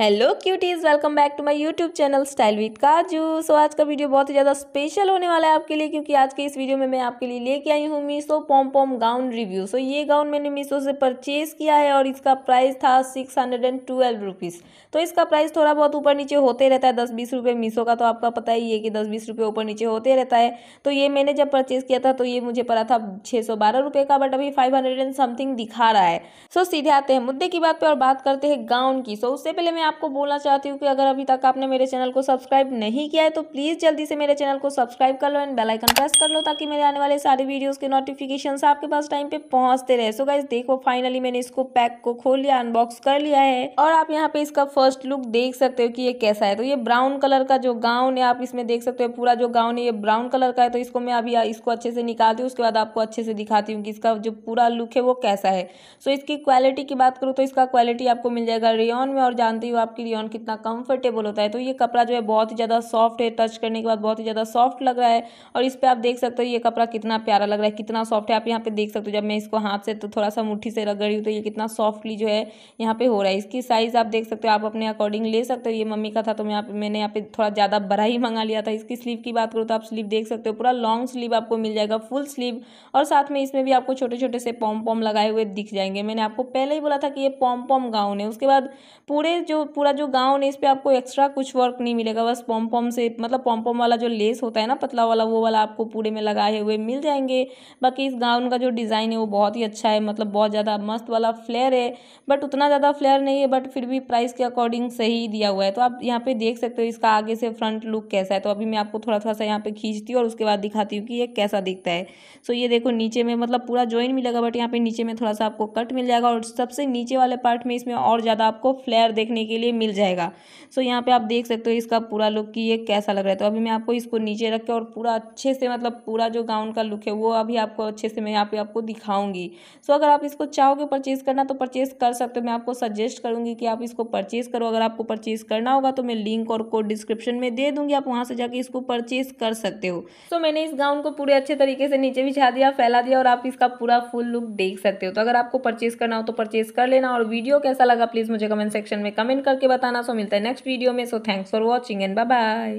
hello cuties welcome back to my YouTube channel style with Kaju so आज का video बहुत ही ज़्यादा स्पेशल होने वाला है आपके लिए क्योंकि आज के इस वीडियो में मैं आपके लिए लेके आई हूँ Meesho pom pom gown review so ये गाउन मैंने मीसो से परचेज़ किया है और इसका प्राइस था six hundred and twelve rupees तो इसका प्राइस थोड़ा बहुत ऊपर नीचे होते रहता है दस बीस रुपये मीसो का तो आपका पता ही है कि दस बीस रुपये ऊपर नीचे होते रहता है तो ये मैंने जब परचेज़ किया था तो ये मुझे पड़ा था छः सौ बारह रुपये का बट अभी फाइव हंड्रेड एंड समथिंग दिखा रहा है सो सीधे आते हैं मुद्दे की बात पर और बात करते हैं गाउन की सो उससे पहले मैं आपको बोलना चाहती हूँ कि अगर अभी तक आपने मेरे चैनल को सब्सक्राइब नहीं किया है तो प्लीज़ जल्दी से मेरे चैनल को सब्सक्राइब कर लो एंड बेलाइकन प्रेस कर लो ताकि मेरे आने वाले सारे वीडियोज़ के नोटिफिकेशन आपके पास टाइम पर पहुँचते रहे सो गाइज देखो फाइनली मैंने इसको पैक को खोल लिया अनबॉक्स कर लिया है और आप यहाँ पे इसका फर्स्ट लुक देख सकते हो कि ये कैसा है तो ये ब्राउन कलर का जो गाउन है आप इसमें देख सकते हो पूरा जो गाउन है ये ब्राउन कलर का है तो इसको मैं अभी इसको अच्छे से निकालती हूँ उसके बाद आपको अच्छे से दिखाती हूँ कि इसका जो पूरा लुक है वो कैसा है सो so, इसकी क्वालिटी की बात करूँ तो इसका क्वालिटी आपको मिल जाएगा रेन में और जानती हूँ हो आपके लिए ऑन कितना कंफर्टेबल होता है तो ये कपड़ा जो है बहुत ही ज़्यादा सॉफ्ट है टच करने के बाद बहुत ही ज़्यादा सॉफ्ट लग रहा है और इस पर आप देख सकते हो ये कपड़ा कितना प्यारा लग रहा है कितना सॉफ्ट है आप यहाँ पर देख सकते हो जब मैं इसको हाथ से तो थोड़ा सा मुठ्ठी से रगड़ रही हूँ तो ये कितना सॉफ्टली जो है यहाँ पे हो रहा है इसकी साइज़ आप देख सकते हो आप अपने अकॉर्डिंग ले सकते हो ये मम्मी का था तो मैं मैंने यहाँ पे थोड़ा ज़्यादा बड़ा ही मंगा लिया था इसकी स्लीव की बात करूँ तो आप स्लीव देख सकते हो पूरा लॉन्ग स्लीव आपको मिल जाएगा फुल स्लीव और साथ में इसमें भी आपको छोटे छोटे से पॉम पॉम लगाए हुए दिख जाएंगे मैंने आपको पहले ही बोला था कि ये पॉम पॉम गाउन है उसके बाद पूरे जो पूरा जो गाउन है इस पर आपको एक्स्ट्रा कुछ वर्क नहीं मिलेगा बस पॉम पॉम से मतलब पॉम पॉम वाला जो लेस होता है ना पतला वाला वो वाला आपको पूरे में लगाए हुए मिल जाएंगे बाकी इस गाउन का जो डिज़ाइन है वो बहुत ही अच्छा है मतलब बहुत ज़्यादा मस्त वाला फ्लेयर है बट उतना ज़्यादा फ्लेयर नहीं है बट फिर भी प्राइस के अकॉर्डिंग सही दिया हुआ है तो आप यहाँ पर देख सकते हो इसका आगे से फ्रंट लुक कैसा है तो अभी मैं आपको थोड़ा थोड़ा सा यहाँ पे खींचती हूँ और उसके बाद दिखाती हूँ कि ये कैसा दिखता है सो ये देखो नीचे में मतलब पूरा ज्वाइन मिलेगा बट यहाँ पे नीचे में थोड़ा सा आपको कट मिल जाएगा और सबसे नीचे वाले पार्ट में इसमें और ज़्यादा आपको फ्लेयर देखने के के लिए मिल जाएगा सो यहाँ पे आप देख सकते हो इसका पूरा लुक कि ये कैसा लग रहा है तो अभी मैं आपको इसको नीचे रख के और पूरा अच्छे से मतलब पूरा जो गाउन का लुक है वो अभी आपको अच्छे से मैं यहाँ पे आपको दिखाऊंगी सो अगर आप इसको चाहोगे परचेज़ करना तो परचेज़ कर सकते हो मैं आपको सजेस्ट करूँगी कि आप इसको परचेज़ करो अगर आपको परचेज़ करना होगा तो मैं लिंक और कोड डिस्क्रिप्शन में दे दूंगी आप वहाँ से जाके इसको परचेज़ कर सकते हो सो मैंने इस गाउन को पूरे अच्छे तरीके से नीचे बिछा दिया फैला दिया और आप इसका पूरा फुल लुक देख सकते हो तो अगर आपको परचेज़ करना हो तो परचेज़ कर लेना और वीडियो कैसा लगा प्लीज़ मुझे कमेंट सेक्शन में कमेंट कमेंट करके बताना सो मिलता है नेक्स्ट वीडियो में so thanks for watching and bye